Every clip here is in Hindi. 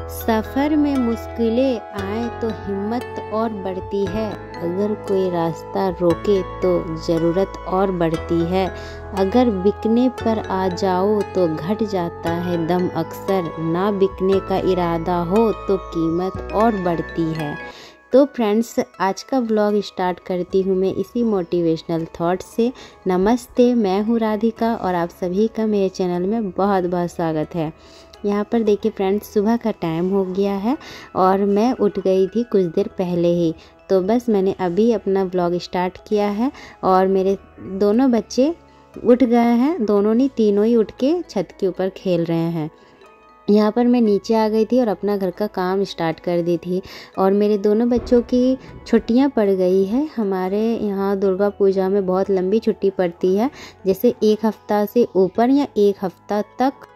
सफ़र में मुश्किलें आए तो हिम्मत और बढ़ती है अगर कोई रास्ता रोके तो ज़रूरत और बढ़ती है अगर बिकने पर आ जाओ तो घट जाता है दम अक्सर ना बिकने का इरादा हो तो कीमत और बढ़ती है तो फ्रेंड्स आज का ब्लॉग स्टार्ट करती हूँ मैं इसी मोटिवेशनल थॉट से नमस्ते मैं हूँ राधिका और आप सभी का मेरे चैनल में बहुत बहुत स्वागत है यहाँ पर देखिए फ्रेंड्स सुबह का टाइम हो गया है और मैं उठ गई थी कुछ देर पहले ही तो बस मैंने अभी अपना ब्लॉग स्टार्ट किया है और मेरे दोनों बच्चे उठ गए हैं दोनों ने तीनों ही उठ के छत के ऊपर खेल रहे हैं यहाँ पर मैं नीचे आ गई थी और अपना घर का काम स्टार्ट कर दी थी और मेरे दोनों बच्चों की छुट्टियाँ पड़ गई है हमारे यहाँ दुर्गा पूजा में बहुत लंबी छुट्टी पड़ती है जैसे एक हफ्ता से ऊपर या एक हफ्ता तक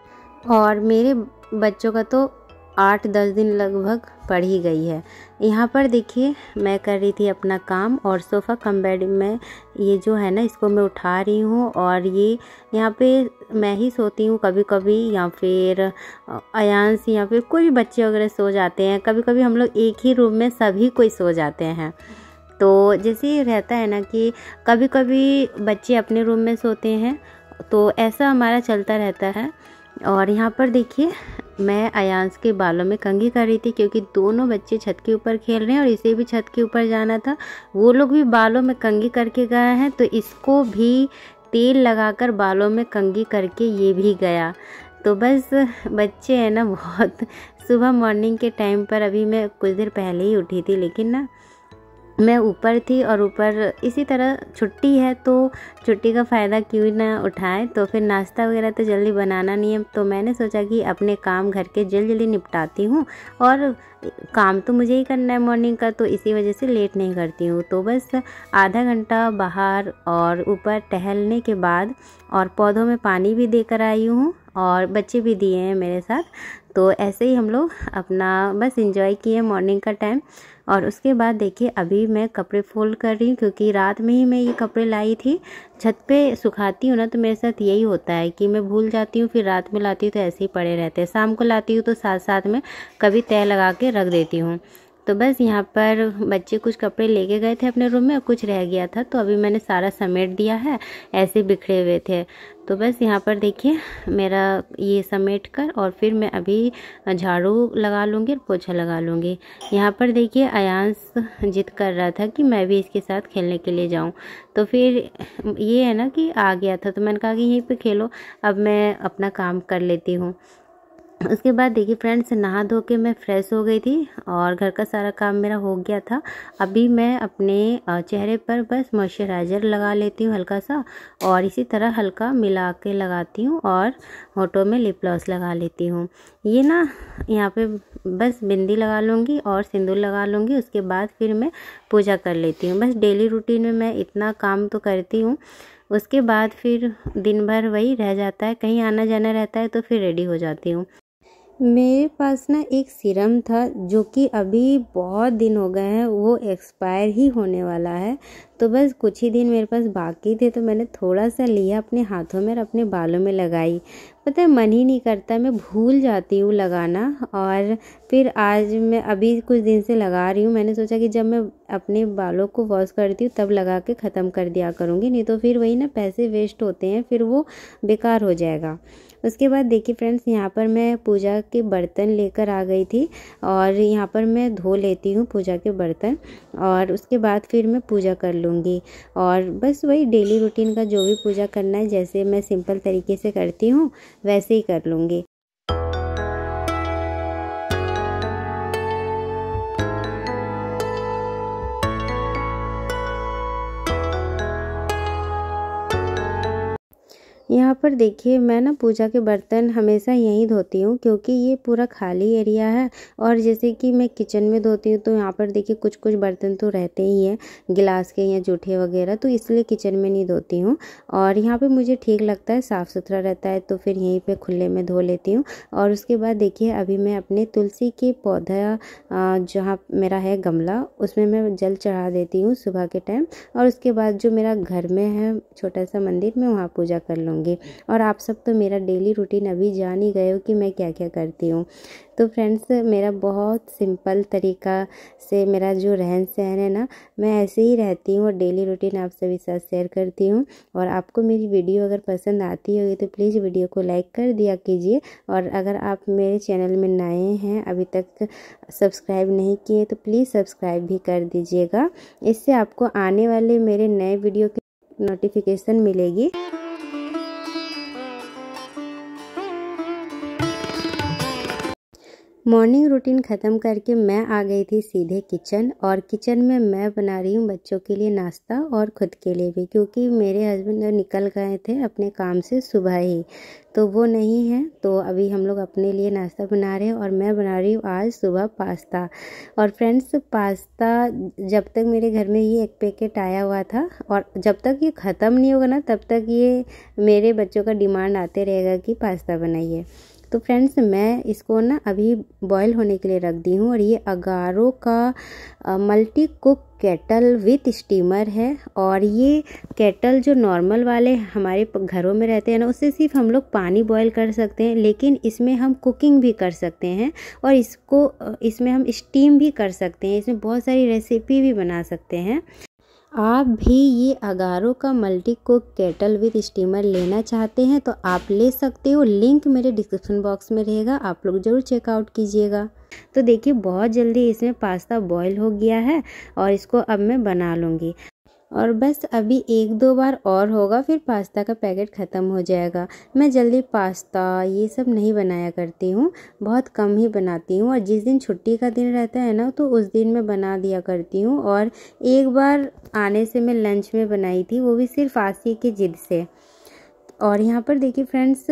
और मेरे बच्चों का तो आठ दस दिन लगभग पढ़ ही गई है यहाँ पर देखिए मैं कर रही थी अपना काम और सोफ़ा कम बेड में ये जो है ना इसको मैं उठा रही हूँ और ये यहाँ पे मैं ही सोती हूँ कभी कभी या फिर अयांस या फिर कोई भी बच्चे वगैरह सो जाते हैं कभी कभी हम लोग एक ही रूम में सभी कोई सो जाते हैं तो जैसे रहता है ना कि कभी कभी बच्चे अपने रूम में सोते हैं तो ऐसा हमारा चलता रहता है और यहाँ पर देखिए मैं अयांस के बालों में कंघी कर रही थी क्योंकि दोनों बच्चे छत के ऊपर खेल रहे हैं और इसे भी छत के ऊपर जाना था वो लोग भी बालों में कंघी करके गए हैं तो इसको भी तेल लगाकर बालों में कंघी करके ये भी गया तो बस बच्चे हैं ना बहुत सुबह मॉर्निंग के टाइम पर अभी मैं कुछ देर पहले ही उठी थी लेकिन ना मैं ऊपर थी और ऊपर इसी तरह छुट्टी है तो छुट्टी का फ़ायदा क्यों ना उठाए तो फिर नाश्ता वगैरह तो जल्दी बनाना नहीं है तो मैंने सोचा कि अपने काम घर के जल्दी जल्दी निपटाती हूँ और काम तो मुझे ही करना है मॉर्निंग का तो इसी वजह से लेट नहीं करती हूँ तो बस आधा घंटा बाहर और ऊपर टहलने के बाद और पौधों में पानी भी देकर आई हूँ और बच्चे भी दिए हैं मेरे साथ तो ऐसे ही हम लोग अपना बस इंजॉय किए मॉर्निंग का टाइम और उसके बाद देखिए अभी मैं कपड़े फोल्ड कर रही हूँ क्योंकि रात में ही मैं ये कपड़े लाई थी छत पे सुखाती हूँ ना तो मेरे साथ यही होता है कि मैं भूल जाती हूँ फिर रात में लाती हूँ तो ऐसे ही पड़े रहते हैं शाम को लाती हूँ तो साथ साथ में कभी तय लगा के रख देती हूँ तो बस यहाँ पर बच्चे कुछ कपड़े लेके गए थे अपने रूम में और कुछ रह गया था तो अभी मैंने सारा समेट दिया है ऐसे बिखरे हुए थे तो बस यहाँ पर देखिए मेरा ये समेट कर और फिर मैं अभी झाड़ू लगा लूँगी और पोछा लगा लूँगी यहाँ पर देखिए अयांस जिद कर रहा था कि मैं भी इसके साथ खेलने के लिए जाऊँ तो फिर ये है ना कि आ गया था तो मैंने कहा कि यहीं पे खेलो अब मैं अपना काम कर लेती हूँ उसके बाद देखिए फ्रेंड्स नहा धो के मैं फ्रेश हो गई थी और घर का सारा काम मेरा हो गया था अभी मैं अपने चेहरे पर बस मॉइस्चराइज़र लगा लेती हूँ हल्का सा और इसी तरह हल्का मिला के लगाती हूँ और होटों में लिप ग्लॉस लगा लेती हूँ ये ना यहाँ पे बस बिंदी लगा लूँगी और सिंदूर लगा लूँगी उसके बाद फिर मैं पूजा कर लेती हूँ बस डेली रूटीन में मैं इतना काम तो करती हूँ उसके बाद फिर दिन भर वही रह जाता है कहीं आना जाना रहता है तो फिर रेडी हो जाती हूँ मेरे पास ना एक सीरम था जो कि अभी बहुत दिन हो गए हैं वो एक्सपायर ही होने वाला है तो बस कुछ ही दिन मेरे पास बाकी थे तो मैंने थोड़ा सा लिया अपने हाथों में और अपने बालों में लगाई पता है मन ही नहीं करता मैं भूल जाती हूँ लगाना और फिर आज मैं अभी कुछ दिन से लगा रही हूँ मैंने सोचा कि जब मैं अपने बालों को वॉश करती हूँ तब लगा के ख़त्म कर दिया करूँगी नहीं तो फिर वही ना पैसे वेस्ट होते हैं फिर वो बेकार हो जाएगा उसके बाद देखिए फ्रेंड्स यहाँ पर मैं पूजा के बर्तन लेकर आ गई थी और यहाँ पर मैं धो लेती हूँ पूजा के बर्तन और उसके बाद फिर मैं पूजा कर लूँगी और बस वही डेली रूटीन का जो भी पूजा करना है जैसे मैं सिंपल तरीके से करती हूँ वैसे ही कर लूँगी यहाँ पर देखिए मैं ना पूजा के बर्तन हमेशा यहीं धोती हूँ क्योंकि ये पूरा खाली एरिया है और जैसे कि मैं किचन में धोती हूँ तो यहाँ पर देखिए कुछ कुछ बर्तन तो रहते ही हैं गिलास के या जूठे वगैरह तो इसलिए किचन में नहीं धोती हूँ और यहाँ पर मुझे ठीक लगता है साफ़ सुथरा रहता है तो फिर यहीं पर खुले में धो लेती हूँ और उसके बाद देखिए अभी मैं अपने तुलसी के पौधा जहाँ मेरा है गमला उसमें मैं जल चढ़ा देती हूँ सुबह के टाइम और उसके बाद जो मेरा घर में है छोटा सा मंदिर मैं वहाँ पूजा कर लूँगी होंगे और आप सब तो मेरा डेली रूटीन अभी जान ही गए हो कि मैं क्या क्या करती हूँ तो फ्रेंड्स मेरा बहुत सिंपल तरीका से मेरा जो रहन सहन है ना मैं ऐसे ही रहती हूँ और डेली रूटीन आप सभी साथ शेयर करती हूँ और आपको मेरी वीडियो अगर पसंद आती होगी तो प्लीज़ वीडियो को लाइक कर दिया कीजिए और अगर आप मेरे चैनल में नए हैं अभी तक सब्सक्राइब नहीं किए तो प्लीज़ सब्सक्राइब भी कर दीजिएगा इससे आपको आने वाले मेरे नए वीडियो की नोटिफिकेशन मिलेगी मॉर्निंग रूटीन ख़त्म करके मैं आ गई थी सीधे किचन और किचन में मैं बना रही हूँ बच्चों के लिए नाश्ता और ख़ुद के लिए भी क्योंकि मेरे हस्बैंड निकल गए थे अपने काम से सुबह ही तो वो नहीं है तो अभी हम लोग अपने लिए नाश्ता बना रहे हैं और मैं बना रही हूँ आज सुबह पास्ता और फ्रेंड्स पास्ता जब तक मेरे घर में ये एक पैकेट आया हुआ था और जब तक ये ख़त्म नहीं होगा ना तब तक ये मेरे बच्चों का डिमांड आते रहेगा कि पास्ता बनाइए तो फ्रेंड्स मैं इसको ना अभी बॉयल होने के लिए रख दी हूँ और ये अगारो का multi cook kettle with steamer है और ये केटल जो नॉर्मल वाले हमारे घरों में रहते हैं ना उससे सिर्फ हम लोग पानी बॉईल कर सकते हैं लेकिन इसमें हम कुकिंग भी कर सकते हैं और इसको इसमें हम स्टीम भी कर सकते हैं इसमें बहुत सारी रेसिपी भी बना सकते हैं आप भी ये अगारो का multi cook kettle with steamer लेना चाहते हैं तो आप ले सकते हो लिंक मेरे डिस्क्रिप्शन बॉक्स में रहेगा आप लोग ज़रूर चेकआउट कीजिएगा तो देखिए बहुत जल्दी इसमें पास्ता बॉईल हो गया है और इसको अब मैं बना लूँगी और बस अभी एक दो बार और होगा फिर पास्ता का पैकेट ख़त्म हो जाएगा मैं जल्दी पास्ता ये सब नहीं बनाया करती हूँ बहुत कम ही बनाती हूँ और जिस दिन छुट्टी का दिन रहता है ना तो उस दिन मैं बना दिया करती हूँ और एक बार आने से मैं लंच में बनाई थी वो भी सिर्फ आसी की जिद से और यहाँ पर देखिए फ्रेंड्स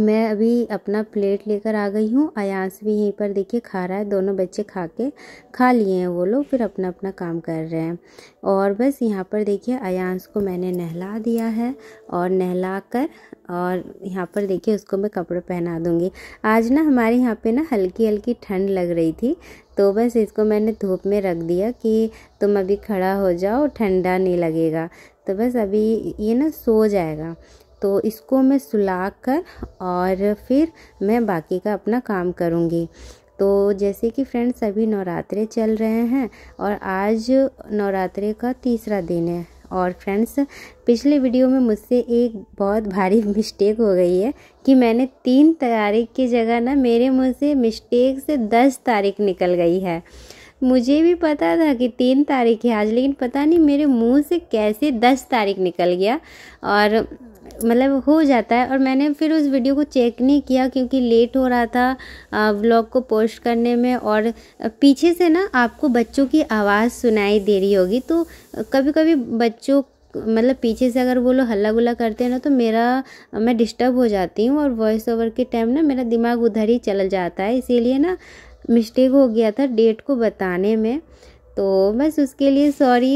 मैं अभी अपना प्लेट लेकर आ गई हूँ अयास भी यहीं पर देखिए खा रहा है दोनों बच्चे खा के खा लिए हैं वो लोग फिर अपना अपना काम कर रहे हैं और बस यहाँ पर देखिए अयास को मैंने नहला दिया है और नहला कर और यहाँ पर देखिए उसको मैं कपड़े पहना दूँगी आज ना हमारे यहाँ पे ना हल्की हल्की ठंड लग रही थी तो बस इसको मैंने धूप में रख दिया कि तुम अभी खड़ा हो जाओ ठंडा नहीं लगेगा तो बस अभी ये ना सो जाएगा तो इसको मैं सुला कर और फिर मैं बाकी का अपना काम करूँगी तो जैसे कि फ्रेंड्स अभी नवरात्रे चल रहे हैं और आज नवरात्रे का तीसरा दिन है और फ्रेंड्स पिछले वीडियो में मुझसे एक बहुत भारी मिस्टेक हो गई है कि मैंने तीन तारीख की जगह ना मेरे मुँह से मिस्टेक से दस तारीख निकल गई है मुझे भी पता था कि तीन तारीख है आज लेकिन पता नहीं मेरे मुंह से कैसे दस तारीख निकल गया और मतलब हो जाता है और मैंने फिर उस वीडियो को चेक नहीं किया क्योंकि लेट हो रहा था व्लॉग को पोस्ट करने में और पीछे से ना आपको बच्चों की आवाज़ सुनाई दे रही होगी तो कभी कभी बच्चों मतलब पीछे से अगर वो लोग हल्ला गुल्ला करते हैं ना तो मेरा मैं डिस्टर्ब हो जाती हूँ और वॉइस ओवर के टाइम ना मेरा दिमाग उधर ही चल जाता है इसीलिए ना मिस्टेक हो गया था डेट को बताने में तो बस उसके लिए सॉरी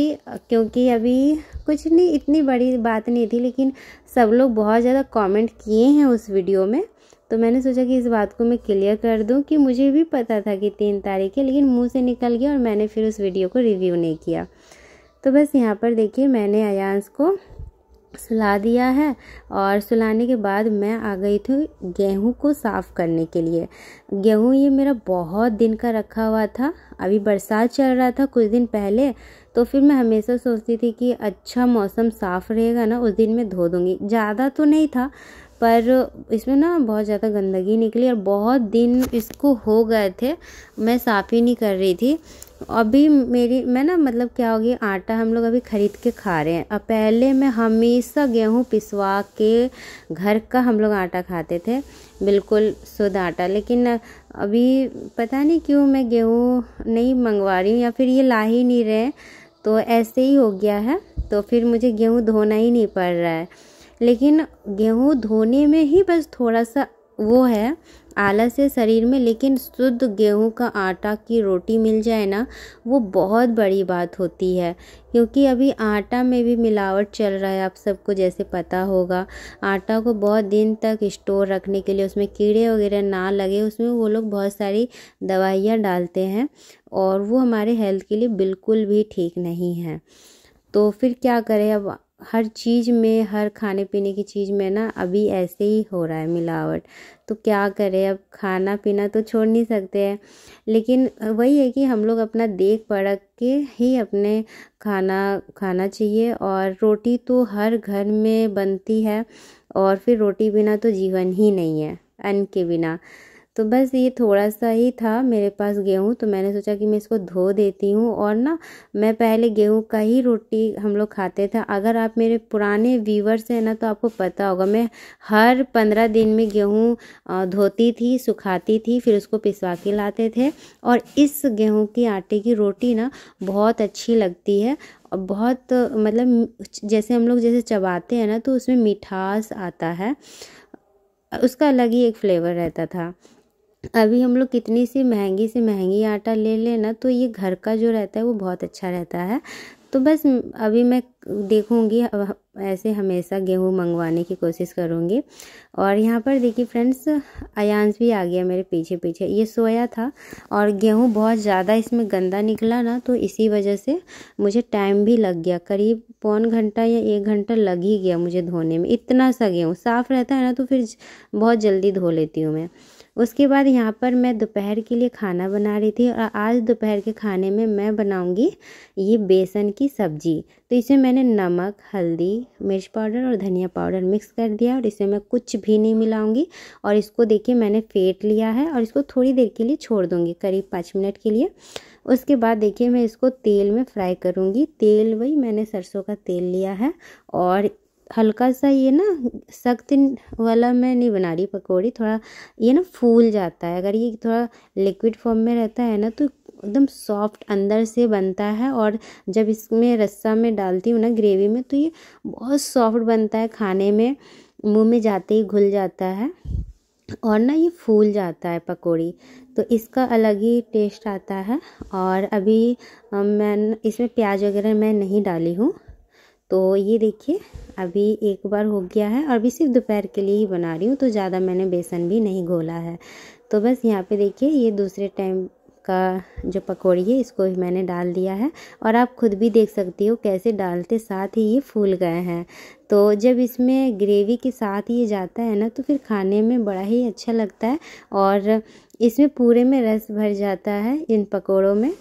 क्योंकि अभी कुछ नहीं इतनी बड़ी बात नहीं थी लेकिन सब लोग बहुत ज़्यादा कमेंट किए हैं उस वीडियो में तो मैंने सोचा कि इस बात को मैं क्लियर कर दूं कि मुझे भी पता था कि तीन तारीख है लेकिन मुंह से निकल गया और मैंने फिर उस वीडियो को रिव्यू नहीं किया तो बस यहाँ पर देखिए मैंने अयांस को सुला दिया है और सुलाने के बाद मैं आ गई थी गेहूँ को साफ़ करने के लिए गेहूँ ये मेरा बहुत दिन का रखा हुआ था अभी बरसात चल रहा था कुछ दिन पहले तो फिर मैं हमेशा सोचती थी कि अच्छा मौसम साफ़ रहेगा ना उस दिन मैं धो दूँगी ज़्यादा तो नहीं था पर इसमें ना बहुत ज़्यादा गंदगी निकली और बहुत दिन इसको हो गए थे मैं साफ़ ही नहीं कर रही थी अभी मेरी मैं ना मतलब क्या होगी आटा हम लोग अभी ख़रीद के खा रहे हैं अब पहले मैं हमेशा गेहूँ पिसवा के घर का हम लोग आटा खाते थे बिल्कुल शुद्ध आटा लेकिन अभी पता नहीं क्यों मैं गेहूँ नहीं मंगवा रही हूँ या फिर ये ला ही नहीं रहे तो ऐसे ही हो गया है तो फिर मुझे गेहूँ धोना ही नहीं पड़ रहा है लेकिन गेहूँ धोने में ही बस थोड़ा सा वो है आलस है शरीर में लेकिन शुद्ध गेहूं का आटा की रोटी मिल जाए ना वो बहुत बड़ी बात होती है क्योंकि अभी आटा में भी मिलावट चल रहा है आप सबको जैसे पता होगा आटा को बहुत दिन तक स्टोर रखने के लिए उसमें कीड़े वगैरह ना लगे उसमें वो लोग बहुत सारी दवाइयाँ डालते हैं और वो हमारे हेल्थ के लिए बिल्कुल भी ठीक नहीं है तो फिर क्या करें अब हर चीज़ में हर खाने पीने की चीज़ में ना अभी ऐसे ही हो रहा है मिलावट तो क्या करें अब खाना पीना तो छोड़ नहीं सकते हैं लेकिन वही है कि हम लोग अपना देख पड़क के ही अपने खाना खाना चाहिए और रोटी तो हर घर में बनती है और फिर रोटी बिना तो जीवन ही नहीं है अन्न के बिना तो बस ये थोड़ा सा ही था मेरे पास गेहूँ तो मैंने सोचा कि मैं इसको धो देती हूँ और ना मैं पहले गेहूँ का ही रोटी हम लोग खाते थे अगर आप मेरे पुराने व्यूवर्स हैं ना तो आपको पता होगा मैं हर पंद्रह दिन में गेहूँ धोती थी सुखाती थी फिर उसको पिसवा के लाते थे और इस गेहूँ की आटे की रोटी ना बहुत अच्छी लगती है और बहुत मतलब जैसे हम लोग जैसे चबाते हैं ना तो उसमें मिठास आता है उसका अलग ही एक फ्लेवर रहता था अभी हम लोग कितनी सी महंगी से महंगी आटा ले लेना तो ये घर का जो रहता है वो बहुत अच्छा रहता है तो बस अभी मैं देखूंगी ऐसे हमेशा गेहूँ मंगवाने की कोशिश करूंगी और यहाँ पर देखिए फ्रेंड्स अयांस भी आ गया मेरे पीछे पीछे ये सोया था और गेहूँ बहुत ज़्यादा इसमें गंदा निकला ना तो इसी वजह से मुझे टाइम भी लग गया करीब पौन घंटा या एक घंटा लग ही गया मुझे धोने में इतना सा गेहूँ साफ़ रहता है ना तो फिर बहुत जल्दी धो लेती हूँ मैं उसके बाद यहाँ पर मैं दोपहर के लिए खाना बना रही थी और आज दोपहर के खाने में मैं बनाऊँगी ये बेसन की सब्ज़ी तो इसमें मैंने नमक हल्दी मिर्च पाउडर और धनिया पाउडर मिक्स कर दिया और इसमें मैं कुछ भी नहीं मिलाऊंगी और इसको देखिए मैंने फेंट लिया है और इसको थोड़ी देर के लिए छोड़ दूँगी करीब पाँच मिनट के लिए उसके बाद देखिए मैं इसको तेल में फ्राई करूँगी तेल वही मैंने सरसों का तेल लिया है और हल्का सा ये ना सख्त वाला मैं नहीं बना रही पकौड़ी थोड़ा ये ना फूल जाता है अगर ये थोड़ा लिक्विड फॉर्म में रहता है ना तो एकदम सॉफ्ट अंदर से बनता है और जब इसमें रस्सा में डालती हूँ ना ग्रेवी में तो ये बहुत सॉफ्ट बनता है खाने में मुंह में जाते ही घुल जाता है और ना ये फूल जाता है पकौड़ी तो इसका अलग ही टेस्ट आता है और अभी मैं इसमें प्याज वगैरह मैं नहीं डाली हूँ तो ये देखिए अभी एक बार हो गया है और अभी सिर्फ दोपहर के लिए ही बना रही हूँ तो ज़्यादा मैंने बेसन भी नहीं घोला है तो बस यहाँ पे देखिए ये दूसरे टाइम का जो पकौड़ी है इसको भी मैंने डाल दिया है और आप खुद भी देख सकती हो कैसे डालते साथ ही ये फूल गए हैं तो जब इसमें ग्रेवी के साथ ये जाता है ना तो फिर खाने में बड़ा ही अच्छा लगता है और इसमें पूरे में रस भर जाता है इन पकौड़ों में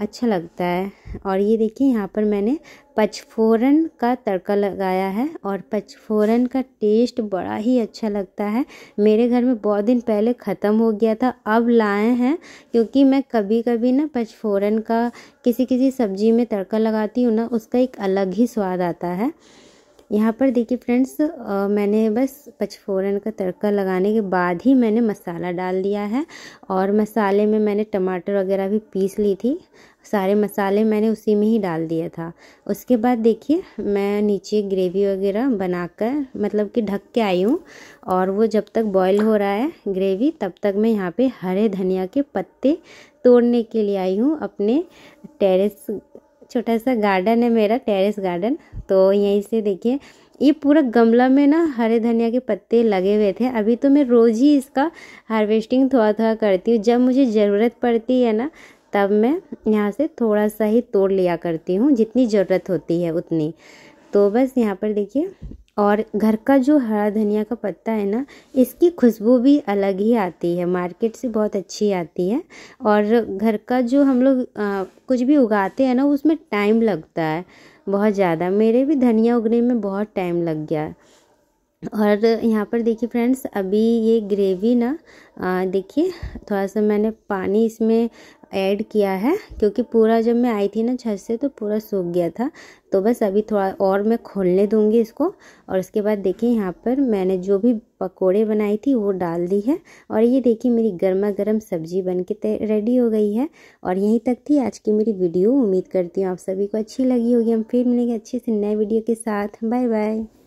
अच्छा लगता है और ये देखिए यहाँ पर मैंने पचफोरन का तड़का लगाया है और पचफोरन का टेस्ट बड़ा ही अच्छा लगता है मेरे घर में बहुत दिन पहले ख़त्म हो गया था अब लाए हैं क्योंकि मैं कभी कभी ना पचफोरन का किसी किसी सब्जी में तड़का लगाती हूँ ना उसका एक अलग ही स्वाद आता है यहाँ पर देखिए फ्रेंड्स मैंने बस पचफोरन का तड़का लगाने के बाद ही मैंने मसाला डाल दिया है और मसाले में मैंने टमाटर वगैरह भी पीस ली थी सारे मसाले मैंने उसी में ही डाल दिया था उसके बाद देखिए मैं नीचे ग्रेवी वगैरह बनाकर मतलब कि ढक के आई हूँ और वो जब तक बॉईल हो रहा है ग्रेवी तब तक मैं यहाँ पे हरे धनिया के पत्ते तोड़ने के लिए आई हूँ अपने टेरेस छोटा सा गार्डन है मेरा टेरेस गार्डन तो यहीं से देखिए ये पूरा गमला में ना हरे धनिया के पत्ते लगे हुए थे अभी तो मैं रोज़ ही इसका हार्वेस्टिंग थोड़ा थोड़ा करती हूँ जब मुझे ज़रूरत पड़ती है ना तब मैं यहाँ से थोड़ा सा ही तोड़ लिया करती हूँ जितनी ज़रूरत होती है उतनी तो बस यहाँ पर देखिए और घर का जो हरा धनिया का पत्ता है ना इसकी खुशबू भी अलग ही आती है मार्केट से बहुत अच्छी आती है और घर का जो हम लोग कुछ भी उगाते हैं ना उसमें टाइम लगता है बहुत ज़्यादा मेरे भी धनिया उगने में बहुत टाइम लग गया है और यहाँ पर देखिए फ्रेंड्स अभी ये ग्रेवी ना देखिए थोड़ा सा मैंने पानी इसमें ऐड किया है क्योंकि पूरा जब मैं आई थी ना छत से तो पूरा सूख गया था तो बस अभी थोड़ा और मैं खोलने दूँगी इसको और उसके बाद देखिए यहाँ पर मैंने जो भी पकोड़े बनाई थी वो डाल दी है और ये देखिए मेरी गर्मा गर्म सब्जी बन के रेडी हो गई है और यहीं तक थी आज की मेरी वीडियो उम्मीद करती हूँ आप सभी को अच्छी लगी होगी हम फिर मिलेंगे अच्छे से नए वीडियो के साथ बाय बाय